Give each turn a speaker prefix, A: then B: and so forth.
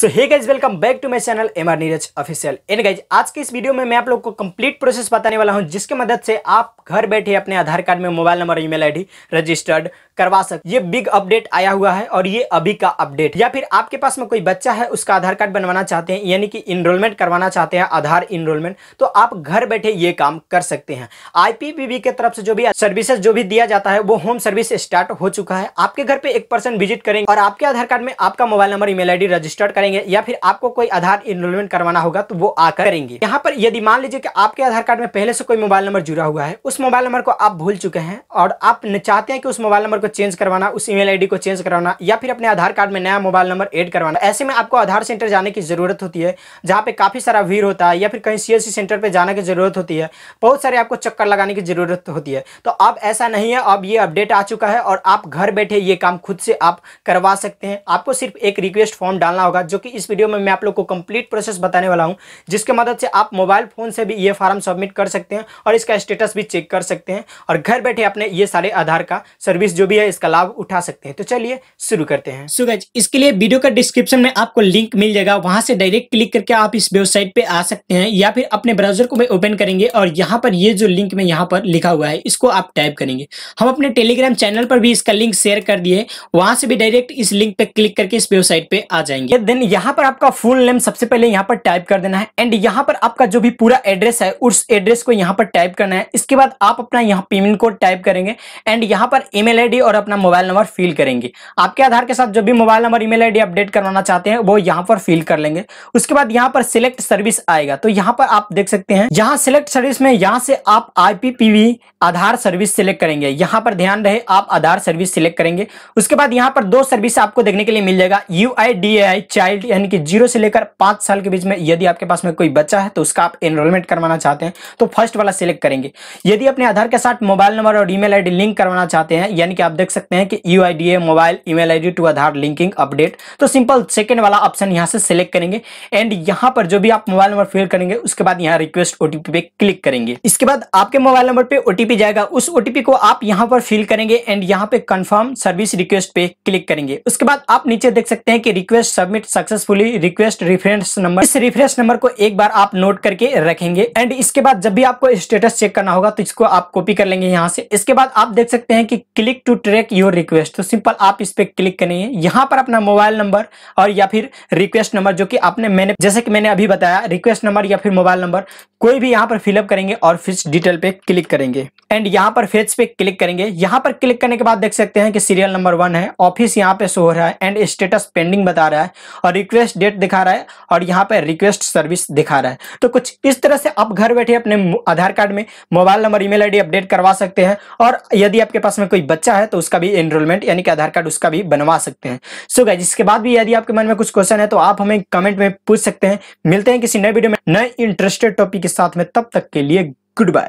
A: so hey guys welcome back to my channel M R Neeraj official and guys आज के इस video में मैं आप लोग को कंप्लीट प्रोसेस बताने वाला हूं जिसके मदद से आप घर बैठे अपने आधार कार्ड में mobile number email ID registered करवा सकते ये बिग अपडेट आया हुआ है और ये अभी का अपडेट या फिर आपके पास में कोई बच्चा है उसका आधार कार्ड बनवाना चाहते हैं यानी कि इनरोलमेंट करवाना चाहते हैं आधार इनरोलमेंट तो आप घर बैठे ये काम कर सकते हैं आईपीपीबी के तरफ से जो भी सर्विसेज जो भी दिया जाता है वो होम सर्विस स्टार्ट हो चुका है आपके घर पे एक पर्सन विजिट करेंगे और आपके आधार कार्ड में आपका mobile number email I registered करेंगे या फिर आपको कोई आधार इनरोलमेंट करवाना होगा तो वो आकर करेंगे यहाँ पर यदि मान लीजिए कि आपके आधार कार्ड में पहले से कोई मोबाइल नंबर जुड़ा हुआ है उस मोबाइल नंबर को आप भूल चुके हैं और आप चाहते हैं कि उस मोबाइल नंबर को चेंज करवाना उस ईमेल आईडी को चेंज करवाना या फिर अपने आधार कार्ड में नया मोबाइल नंबर ऐड करवाना ऐसे में आपको आधार सेंटर जाने की ज़रूरत होती है जहाँ पे काफ़ी सारा भीड़ होता है या फिर कहीं सी सेंटर पर जाने की ज़रूरत होती है बहुत सारे आपको चक्कर लगाने की ज़रूरत होती है तो अब ऐसा नहीं है अब ये अपडेट आ चुका है और आप घर बैठे ये काम खुद से आप करवा सकते हैं आपको सिर्फ एक रिक्वेस्ट फॉर्म डालना होगा जो कि इस वीडियो में मैं आप लोग को कंप्लीट प्रोसेस बताने वाला हूँ जिसके मदद से आप मोबाइल फ़ोन से भी ये फॉर्म सबमिट कर सकते हैं और इसका स्टेटस भी चेक चेक कर सकते हैं और घर बैठे अपने ये सारे आधार का सर्विस जो भी है इसका लाभ उठा सकते हैं तो चलिए शुरू करते हैं सुगज इसके लिए वीडियो का डिस्क्रिप्शन में आपको लिंक मिल जाएगा वहां से डायरेक्ट क्लिक करके आप इस वेबसाइट पे आ सकते हैं या फिर अपने ब्राउजर को भी ओपन करेंगे और यहाँ पर ये जो लिंक में यहाँ पर लिखा हुआ है इसको आप टाइप करेंगे हम अपने टेलीग्राम चैनल पर भी इसका लिंक शेयर कर दिए वहां से भी डायरेक्ट इस लिंक पे क्लिक करके इस वेबसाइट पे आ जाएंगे देन यहाँ पर आपका फुल नेम सबसे पहले यहाँ पर टाइप कर देना है एंड यहाँ पर आपका जो भी पूरा एड्रेस है उस एड्रेस को यहाँ पर टाइप करना है इसके बाद आप अपना यहाँ पेमेंट कोड टाइप करेंगे एंड यहाँ पर ईमेल आईडी और अपना मोबाइल नंबर फिल करेंगे आपके आधार के साथ जो भी mobile number email ID update करवाना चाहते हैं वो यहाँ पर फिल कर लेंगे उसके बाद यहाँ पर सिलेक्ट सर्विस आएगा तो यहाँ पर आप देख सकते हैं यहाँ सिलेक्ट सर्विस में यहाँ से आप आईपीपीवी आधार सर्विस सिलेक्ट करेंगे यहाँ पर ध्यान रहे आप आधार सर्विस सिलेक्ट करेंगे उसके बाद यहाँ पर दो सर्विस आपको देखने के लिए मिल जाएगा यू चाइल्ड यानी कि जीरो से लेकर पांच साल के बीच में यदि आपके पास में कोई बच्चा है तो उसका आप एनरोलमेंट करवाना चाहते हैं तो फर्स्ट वाला सिलेक्ट करेंगे यदि यदि अपने आधार के साथ मोबाइल नंबर और ईमेल आईडी लिंक करवाना चाहते हैं यानी कि आप देख सकते हैं कि u e mobile email ID to Aadhaar linking update तो सिंपल सेकेंड वाला ऑप्शन यहाँ से सिलेक्ट करेंगे एंड यहाँ पर जो भी आप मोबाइल नंबर फिल करेंगे उसके बाद यहाँ रिक्वेस्ट ओटीपी पे क्लिक करेंगे इसके बाद आपके मोबाइल नंबर पे ओटीपी जाएगा उस ओटीपी को आप यहाँ पर फिल करेंगे एंड यहाँ पे कन्फर्म सर्विस रिक्वेस्ट पे क्लिक करेंगे उसके बाद आप नीचे देख सकते हैं कि request submit successfully request reference number इस रिफरेंस नंबर को एक बार आप नोट करके रखेंगे एंड इसके बाद जब भी आपको स्टेटस चेक करना होगा तो इमेज को आप कॉपी कर लेंगे यहाँ से इसके बाद आप देख सकते हैं कि click to track your request तो सिंपल आप इस पर क्लिक करेंगे यहाँ पर अपना मोबाइल नंबर और या फिर रिक्वेस्ट नंबर जो कि आपने मैंने जैसे कि मैंने अभी बताया रिक्वेस्ट नंबर या फिर मोबाइल नंबर कोई भी यहाँ पर फिलअप करेंगे और फिर डिटेल पे क्लिक करेंगे एंड यहाँ पर फेज पे क्लिक करेंगे यहाँ पर क्लिक करने के बाद देख सकते हैं कि सीरियल नंबर वन है ऑफिस यहाँ पे शो हो रहा है एंड स्टेटस पेंडिंग बता रहा है और रिक्वेस्ट डेट दिखा रहा है और यहाँ पर रिक्वेस्ट सर्विस दिखा रहा है तो कुछ इस तरह से आप घर बैठे अपने आधार कार्ड में मोबाइल नंबर पर ईमेल आईडी अपडेट करवा सकते हैं और यदि आपके पास में कोई बच्चा है तो उसका भी एनरोलमेंट यानी कि आधार कार्ड उसका भी बनवा सकते हैं सो गाइज इसके बाद भी यदि आपके मन में कुछ क्वेश्चन है तो आप हमें कमेंट में पूछ सकते हैं मिलते हैं किसी नए वीडियो में नए इंटरेस्टेड टॉपिक के साथ में तब तक के लिए गुड बाय